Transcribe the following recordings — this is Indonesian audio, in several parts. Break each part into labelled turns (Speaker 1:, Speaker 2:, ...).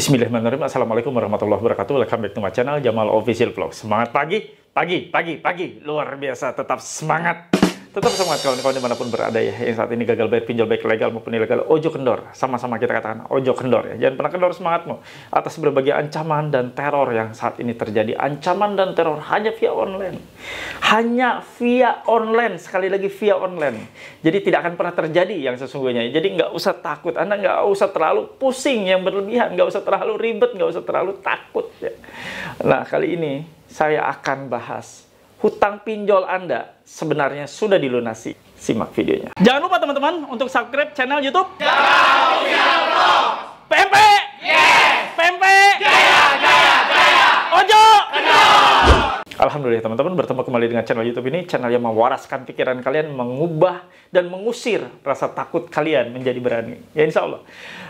Speaker 1: Bismillahirrahmanirrahim. Assalamualaikum warahmatullahi wabarakatuh. Welcome back to my channel Jamal Official Vlog. Semangat pagi, pagi, pagi, pagi. Luar biasa, tetap semangat. Tetap semangat kawan-kawan dimanapun berada ya. Yang saat ini gagal bayar pinjol baik legal maupun ilegal. Ojo kendor. Sama-sama kita katakan ojo kendor ya. Jangan pernah kendor semangatmu. Atas berbagai ancaman dan teror yang saat ini terjadi. Ancaman dan teror hanya via online. Hanya via online. Sekali lagi via online. Jadi tidak akan pernah terjadi yang sesungguhnya. Jadi nggak usah takut. Anda nggak usah terlalu pusing yang berlebihan. Nggak usah terlalu ribet. Nggak usah terlalu takut ya. Nah kali ini saya akan bahas hutang pinjol Anda sebenarnya sudah dilunasi. Simak videonya. Jangan lupa teman-teman untuk subscribe channel YouTube. PMP. Yes. PMP. Jaya, jaya, jaya. Ojo. Alhamdulillah teman-teman bertemu kembali dengan channel YouTube ini, channel yang mewaraskan pikiran kalian, mengubah dan mengusir rasa takut kalian menjadi berani. Ya insya Allah.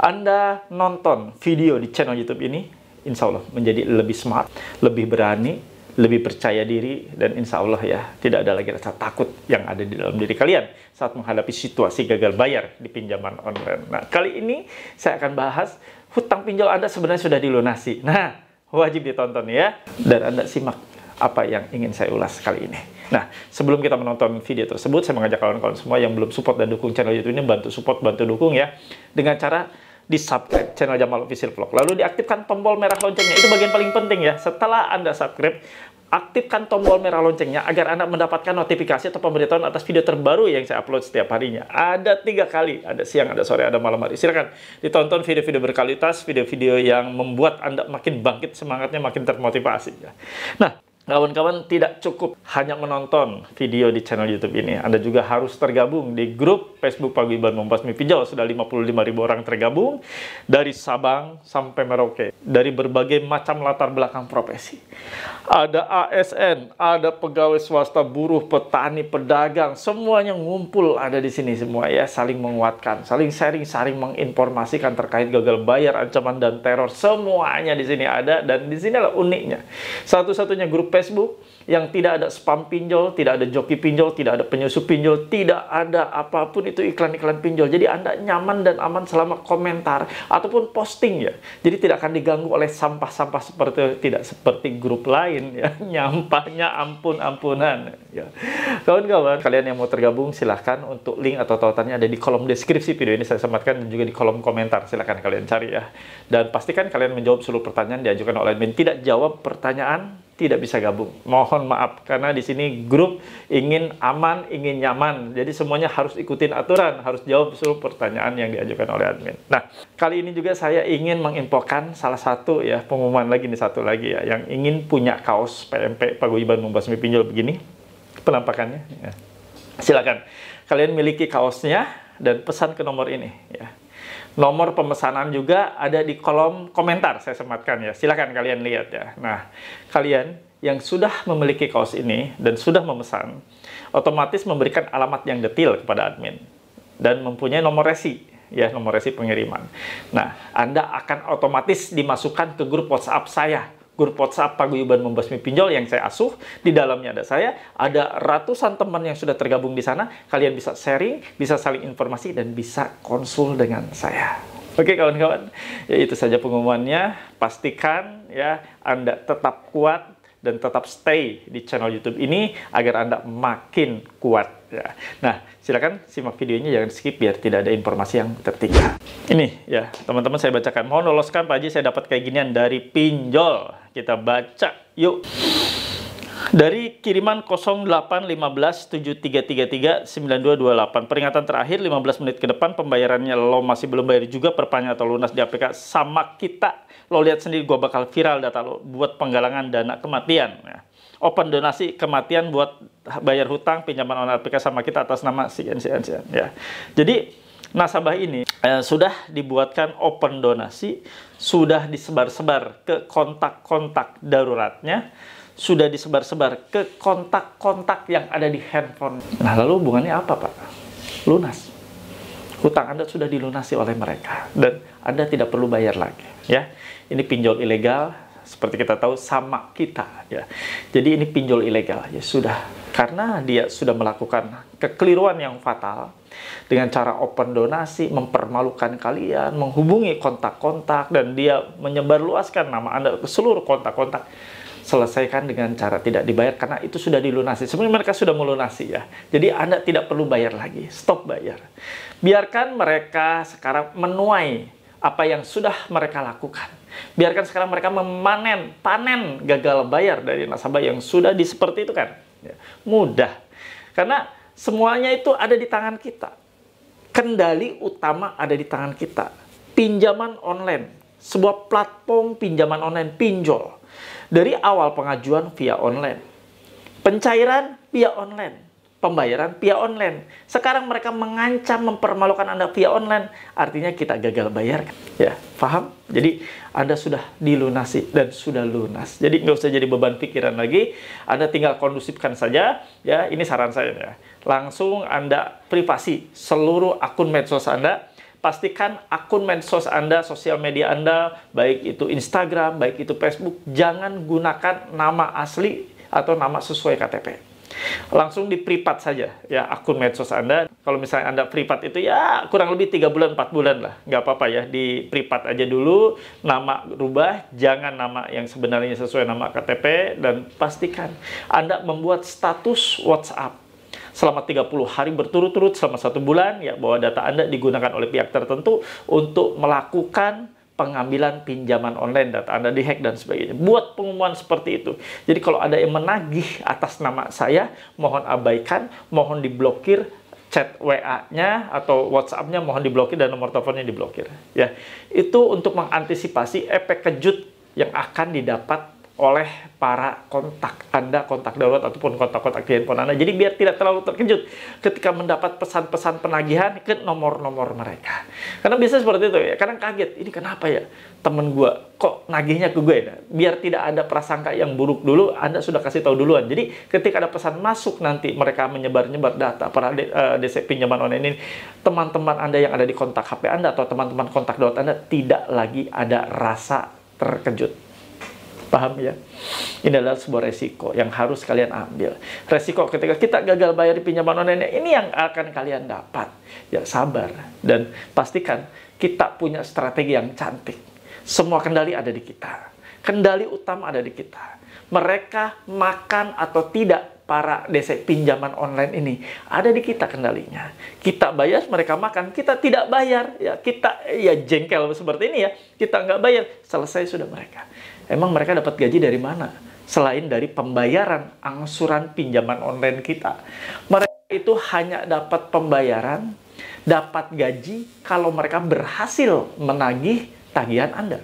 Speaker 1: Anda nonton video di channel YouTube ini, insya Allah menjadi lebih smart, lebih berani, lebih percaya diri dan insya Allah ya tidak ada lagi rasa takut yang ada di dalam diri kalian saat menghadapi situasi gagal bayar di pinjaman online. Nah kali ini saya akan bahas hutang pinjol Anda sebenarnya sudah dilunasi. Nah wajib ditonton ya dan Anda simak apa yang ingin saya ulas kali ini. Nah, sebelum kita menonton video tersebut, saya mengajak kawan-kawan semua yang belum support dan dukung channel YouTube ini, bantu support, bantu dukung ya. Dengan cara di subscribe channel Jamal Official Vlog. Lalu diaktifkan tombol merah loncengnya. Itu bagian paling penting ya. Setelah Anda subscribe, aktifkan tombol merah loncengnya agar Anda mendapatkan notifikasi atau pemberitahuan atas video terbaru yang saya upload setiap harinya. Ada tiga kali, ada siang, ada sore, ada malam hari. silakan ditonton video-video berkualitas, video-video yang membuat Anda makin bangkit semangatnya, makin termotivasi. ya Nah, Kawan-kawan tidak cukup hanya menonton video di channel YouTube ini. Anda juga harus tergabung di grup Facebook Paguyuban Membasmi Pinjol. Sudah 55 ribu orang tergabung dari Sabang sampai Merauke. Dari berbagai macam latar belakang profesi. Ada ASN, ada pegawai swasta, buruh, petani, pedagang. Semuanya ngumpul ada di sini semua ya. Saling menguatkan, saling sharing, saling menginformasikan terkait gagal bayar, ancaman, dan teror. Semuanya di sini ada dan di sini adalah uniknya. Satu-satunya grup Facebook yang tidak ada spam pinjol, tidak ada joki pinjol, tidak ada penyusup pinjol, tidak ada apapun itu iklan-iklan pinjol. Jadi Anda nyaman dan aman selama komentar ataupun posting ya. Jadi tidak akan diganggu oleh sampah-sampah seperti tidak seperti grup lain ya. Nyampahnya ampun-ampunan ya. Kawan-kawan, kalian yang mau tergabung silahkan untuk link atau tautannya ada di kolom deskripsi video ini saya sematkan dan juga di kolom komentar silahkan kalian cari ya. Dan pastikan kalian menjawab seluruh pertanyaan diajukan oleh admin. Tidak jawab pertanyaan tidak bisa gabung. Mohon maaf karena di sini grup ingin aman, ingin nyaman. Jadi semuanya harus ikutin aturan, harus jawab seluruh pertanyaan yang diajukan oleh admin. Nah, kali ini juga saya ingin menginfokan salah satu ya pengumuman lagi nih satu lagi ya yang ingin punya kaos PMP Paguyuban Membasmi Pinjol begini penampakannya. Ya. Silakan kalian miliki kaosnya dan pesan ke nomor ini ya nomor pemesanan juga ada di kolom komentar saya sematkan ya. Silahkan kalian lihat ya. Nah, kalian yang sudah memiliki kaos ini dan sudah memesan, otomatis memberikan alamat yang detail kepada admin dan mempunyai nomor resi ya nomor resi pengiriman. Nah, Anda akan otomatis dimasukkan ke grup WhatsApp saya Gurpot Sapa Guyuban Membasmi Pinjol yang saya asuh. Di dalamnya ada saya, ada ratusan teman yang sudah tergabung di sana. Kalian bisa sharing, bisa saling informasi, dan bisa konsul dengan saya. Oke kawan-kawan, ya itu saja pengumumannya. Pastikan ya Anda tetap kuat dan tetap stay di channel YouTube ini agar Anda makin kuat ya. Nah, silakan simak videonya jangan skip biar tidak ada informasi yang tertinggal. Ini ya, teman-teman saya bacakan. Mohon loloskan Pak Haji saya dapat kayak ginian dari pinjol. Kita baca yuk. Dari kiriman 08557333928 peringatan terakhir 15 menit ke depan pembayarannya lo masih belum bayar juga perpanjang atau lunas di APK sama kita lo lihat sendiri gua bakal viral data lo buat penggalangan dana kematian ya. open donasi kematian buat bayar hutang pinjaman online APK sama kita atas nama si ya jadi nasabah ini eh, sudah dibuatkan open donasi, sudah disebar-sebar ke kontak-kontak daruratnya, sudah disebar-sebar ke kontak-kontak yang ada di handphone. Nah, lalu hubungannya apa, Pak? Lunas. Hutang Anda sudah dilunasi oleh mereka dan Anda tidak perlu bayar lagi, ya. Ini pinjol ilegal seperti kita tahu sama kita, ya. Jadi ini pinjol ilegal, ya sudah karena dia sudah melakukan kekeliruan yang fatal dengan cara open donasi, mempermalukan kalian, menghubungi kontak-kontak, dan dia menyebarluaskan nama Anda ke seluruh kontak-kontak selesaikan dengan cara tidak dibayar karena itu sudah dilunasi. Sebenarnya mereka sudah melunasi ya. Jadi Anda tidak perlu bayar lagi. Stop bayar. Biarkan mereka sekarang menuai apa yang sudah mereka lakukan. Biarkan sekarang mereka memanen, panen gagal bayar dari nasabah yang sudah di seperti itu kan. Ya. Mudah. Karena semuanya itu ada di tangan kita. Kendali utama ada di tangan kita. Pinjaman online, sebuah platform pinjaman online pinjol. Dari awal pengajuan via online. Pencairan via online pembayaran via online. Sekarang mereka mengancam mempermalukan Anda via online, artinya kita gagal bayar. Ya, paham? Jadi Anda sudah dilunasi dan sudah lunas. Jadi nggak usah jadi beban pikiran lagi. Anda tinggal kondusifkan saja. Ya, ini saran saya ya. Langsung Anda privasi seluruh akun medsos Anda pastikan akun medsos Anda, sosial media Anda, baik itu Instagram, baik itu Facebook, jangan gunakan nama asli atau nama sesuai KTP langsung di privat saja ya akun medsos Anda. Kalau misalnya Anda privat itu ya kurang lebih tiga bulan empat bulan lah, nggak apa-apa ya di privat aja dulu, nama rubah, jangan nama yang sebenarnya sesuai nama KTP dan pastikan Anda membuat status WhatsApp selama 30 hari berturut-turut selama satu bulan ya bahwa data Anda digunakan oleh pihak tertentu untuk melakukan pengambilan pinjaman online data Anda dihack dan sebagainya. Buat pengumuman seperti itu. Jadi kalau ada yang menagih atas nama saya, mohon abaikan, mohon diblokir chat WA-nya atau WhatsApp-nya mohon diblokir dan nomor teleponnya diblokir. Ya, itu untuk mengantisipasi efek kejut yang akan didapat oleh para kontak Anda, kontak download ataupun kontak-kontak di handphone Anda. Jadi biar tidak terlalu terkejut ketika mendapat pesan-pesan penagihan ke nomor-nomor mereka. Karena biasanya seperti itu ya, kadang kaget, ini kenapa ya temen gue kok nagihnya ke gue ya? Biar tidak ada prasangka yang buruk dulu, Anda sudah kasih tahu duluan. Jadi ketika ada pesan masuk nanti mereka menyebar-nyebar data para de, uh, DC pinjaman online ini, teman-teman Anda yang ada di kontak HP Anda atau teman-teman kontak download Anda tidak lagi ada rasa
Speaker 2: terkejut.
Speaker 1: Paham ya? Ini adalah sebuah resiko yang harus kalian ambil. Resiko ketika kita gagal bayar pinjaman online ini yang akan kalian dapat. Ya sabar dan pastikan kita punya strategi yang cantik. Semua kendali ada di kita. Kendali utama ada di kita. Mereka makan atau tidak para DC pinjaman online ini ada di kita kendalinya. Kita bayar, mereka makan. Kita tidak bayar, ya kita ya jengkel seperti ini ya. Kita nggak bayar, selesai sudah mereka emang mereka dapat gaji dari mana? Selain dari pembayaran angsuran pinjaman online kita. Mereka itu hanya dapat pembayaran, dapat gaji kalau mereka berhasil menagih tagihan Anda.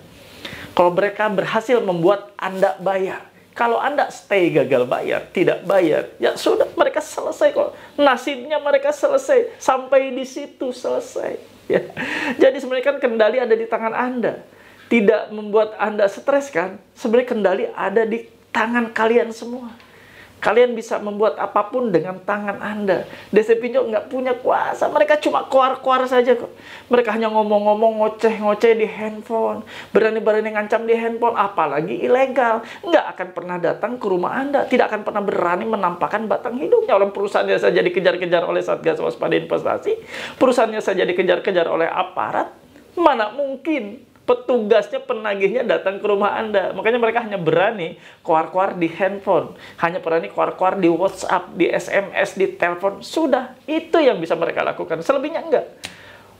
Speaker 1: Kalau mereka berhasil membuat Anda bayar. Kalau Anda stay gagal bayar, tidak bayar, ya sudah mereka selesai kok. Nasibnya mereka selesai, sampai di situ selesai. Ya. Jadi sebenarnya kan kendali ada di tangan Anda tidak membuat Anda stres kan? Sebenarnya kendali ada di tangan kalian semua. Kalian bisa membuat apapun dengan tangan Anda. Desa Pinjol nggak punya kuasa. Mereka cuma keluar-keluar saja kok. Mereka hanya ngomong-ngomong, ngoceh-ngoceh di handphone. Berani-berani ngancam di handphone. Apalagi ilegal. Nggak akan pernah datang ke rumah Anda. Tidak akan pernah berani menampakkan batang hidungnya. Orang perusahaannya saja dikejar-kejar oleh Satgas Waspada Investasi. Perusahaannya saja dikejar-kejar oleh aparat. Mana mungkin petugasnya penagihnya datang ke rumah Anda. Makanya mereka hanya berani keluar-keluar di handphone, hanya berani keluar-keluar di WhatsApp, di SMS, di telepon. Sudah, itu yang bisa mereka lakukan. Selebihnya enggak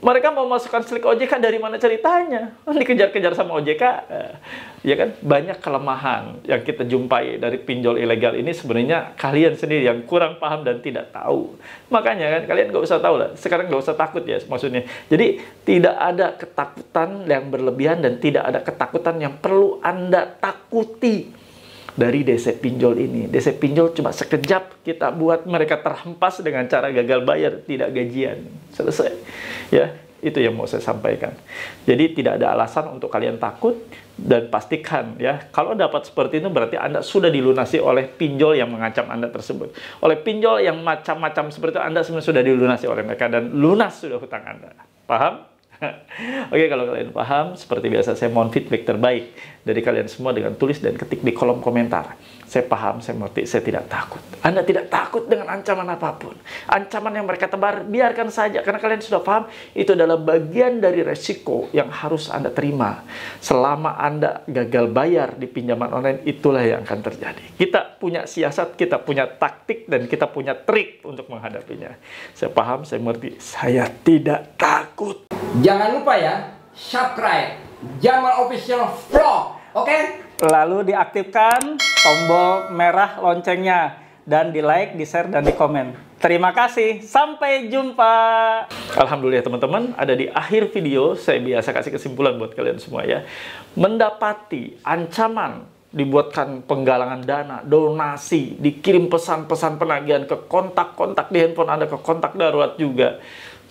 Speaker 1: mereka mau masukkan slick OJK dari mana ceritanya? Kan dikejar-kejar sama OJK, eh, ya kan? Banyak kelemahan yang kita jumpai dari pinjol ilegal ini sebenarnya kalian sendiri yang kurang paham dan tidak tahu. Makanya kan kalian nggak usah tahu lah. Sekarang nggak usah takut ya maksudnya. Jadi tidak ada ketakutan yang berlebihan dan tidak ada ketakutan yang perlu anda takuti dari desa pinjol ini. Desa pinjol cuma sekejap kita buat mereka terhempas dengan cara gagal bayar, tidak gajian. Selesai. Ya, itu yang mau saya sampaikan. Jadi tidak ada alasan untuk kalian takut dan pastikan ya, kalau dapat seperti itu berarti Anda sudah dilunasi oleh pinjol yang mengancam Anda tersebut. Oleh pinjol yang macam-macam seperti itu Anda sebenarnya sudah dilunasi oleh mereka dan lunas sudah hutang Anda. Paham? Oke, kalau kalian paham, seperti biasa saya mohon feedback terbaik dari kalian semua dengan tulis dan ketik di kolom komentar. Saya paham, saya mengerti, saya tidak takut. Anda tidak takut dengan ancaman apapun. Ancaman yang mereka tebar, biarkan saja. Karena kalian sudah paham, itu adalah bagian dari resiko yang harus Anda terima. Selama Anda gagal bayar di pinjaman online, itulah yang akan terjadi. Kita punya siasat, kita punya taktik, dan kita punya trik untuk menghadapinya. Saya paham, saya mengerti, saya tidak takut. Jangan lupa ya, subscribe Jamal Official Vlog, oke? Okay? Lalu diaktifkan tombol merah loncengnya dan di like, di share, dan di komen. Terima kasih, sampai jumpa. Alhamdulillah teman-teman, ada di akhir video saya biasa kasih kesimpulan buat kalian semua ya. Mendapati ancaman dibuatkan penggalangan dana, donasi, dikirim pesan-pesan penagihan ke kontak-kontak di handphone Anda, ke kontak darurat juga.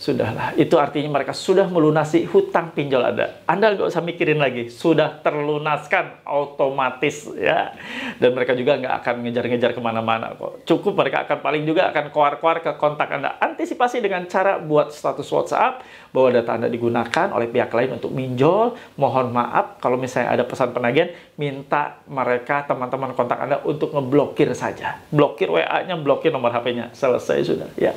Speaker 1: Sudahlah, itu artinya mereka sudah melunasi hutang pinjol Anda. Anda nggak usah mikirin lagi, sudah terlunaskan otomatis ya. Dan mereka juga nggak akan ngejar-ngejar kemana-mana kok. Cukup mereka akan paling juga akan keluar-keluar ke kontak Anda. Antisipasi dengan cara buat status WhatsApp bahwa data Anda digunakan oleh pihak lain untuk minjol. Mohon maaf kalau misalnya ada pesan penagihan, minta mereka teman-teman kontak Anda untuk ngeblokir saja. Blokir WA-nya, blokir nomor HP-nya. Selesai sudah ya.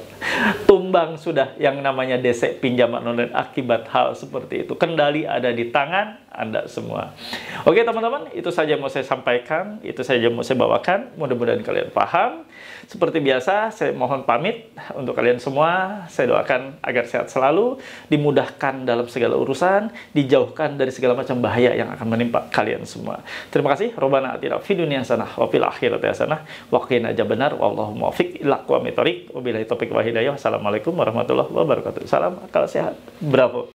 Speaker 1: Tumbang sudah yang namanya namanya desek pinjaman online akibat hal seperti itu. Kendali ada di tangan anda semua. Oke teman-teman, itu saja yang mau saya sampaikan, itu saja yang mau saya bawakan. Mudah-mudahan kalian paham. Seperti biasa, saya mohon pamit untuk kalian semua. Saya doakan agar sehat selalu, dimudahkan dalam segala urusan, dijauhkan dari segala macam bahaya yang akan menimpa kalian semua. Terima kasih. Robbana atina fi dunia sana, wafil akhirat ya sana, wa aja benar wallahu muwaffiq ila aqwamit thoriq. topik wa Assalamualaikum warahmatullahi wabarakatuh. Salam Kalau sehat. Bravo.